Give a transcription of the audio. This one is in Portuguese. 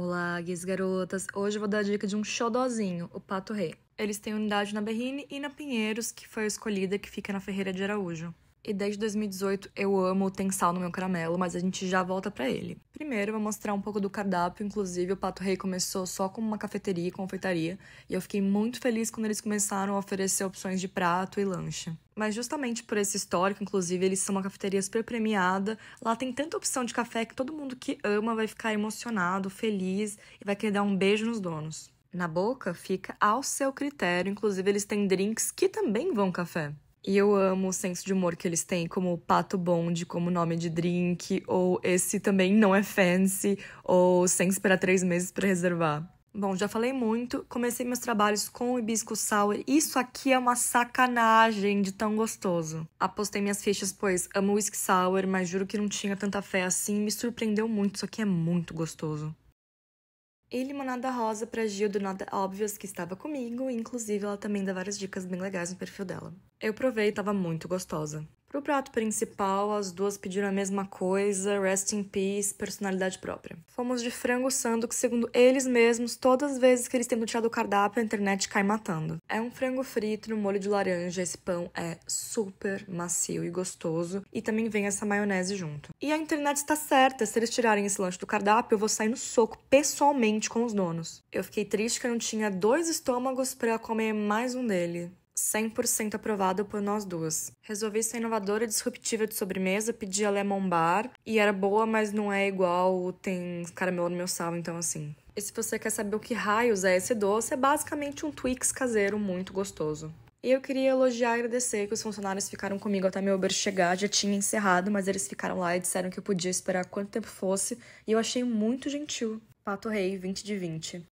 Olá, guias garotas! Hoje eu vou dar a dica de um xodozinho, o Pato Rei. Eles têm unidade na Berrine e na Pinheiros, que foi a escolhida que fica na Ferreira de Araújo. E desde 2018 eu amo o tensal no meu caramelo, mas a gente já volta para ele. Primeiro eu vou mostrar um pouco do cardápio, inclusive o Pato Rei começou só como uma cafeteria e confeitaria, e eu fiquei muito feliz quando eles começaram a oferecer opções de prato e lanche. Mas justamente por esse histórico, inclusive, eles são uma cafeteria super premiada. Lá tem tanta opção de café que todo mundo que ama vai ficar emocionado, feliz e vai querer dar um beijo nos donos. Na boca fica ao seu critério, inclusive eles têm drinks que também vão café. E eu amo o senso de humor que eles têm, como Pato Bond, como nome de drink, ou esse também não é fancy, ou sem esperar três meses para reservar. Bom, já falei muito, comecei meus trabalhos com o hibisco sour. Isso aqui é uma sacanagem de tão gostoso. Apostei minhas fichas, pois amo whisky sour, mas juro que não tinha tanta fé assim. Me surpreendeu muito, isso aqui é muito gostoso. E Limonada Rosa para Gil do Nada Óbvios, que estava comigo, inclusive ela também dá várias dicas bem legais no perfil dela. Eu provei e estava muito gostosa. Pro prato principal, as duas pediram a mesma coisa, rest in peace, personalidade própria. Fomos de frango sando que, segundo eles mesmos, todas as vezes que eles têm tirado do cardápio, a internet cai matando. É um frango frito no molho de laranja, esse pão é super macio e gostoso, e também vem essa maionese junto. E a internet está certa, se eles tirarem esse lanche do cardápio, eu vou sair no soco pessoalmente com os donos. Eu fiquei triste que eu não tinha dois estômagos para comer mais um dele. 100% aprovado por nós duas. Resolvi ser inovadora e disruptiva de sobremesa, pedi a Lemon Bar e era boa, mas não é igual tem caramelo no meu sal, então assim. E se você quer saber o que raios é esse doce, é basicamente um Twix caseiro muito gostoso. E eu queria elogiar e agradecer que os funcionários ficaram comigo até meu Uber chegar, já tinha encerrado, mas eles ficaram lá e disseram que eu podia esperar quanto tempo fosse, e eu achei muito gentil. Pato Rei, 20 de 20.